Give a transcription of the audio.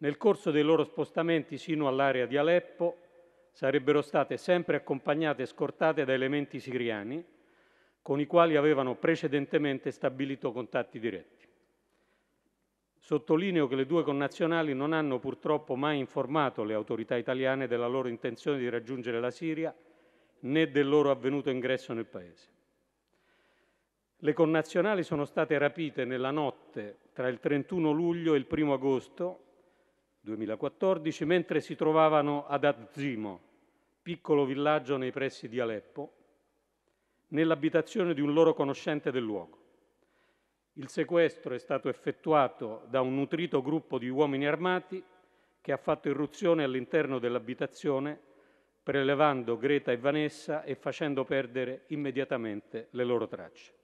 nel corso dei loro spostamenti sino all'area di Aleppo sarebbero state sempre accompagnate e scortate da elementi siriani con i quali avevano precedentemente stabilito contatti diretti. Sottolineo che le due connazionali non hanno purtroppo mai informato le autorità italiane della loro intenzione di raggiungere la Siria né del loro avvenuto ingresso nel paese. Le connazionali sono state rapite nella notte tra il 31 luglio e il 1 agosto 2014, mentre si trovavano ad Azzimo, piccolo villaggio nei pressi di Aleppo, nell'abitazione di un loro conoscente del luogo. Il sequestro è stato effettuato da un nutrito gruppo di uomini armati che ha fatto irruzione all'interno dell'abitazione prelevando Greta e Vanessa e facendo perdere immediatamente le loro tracce.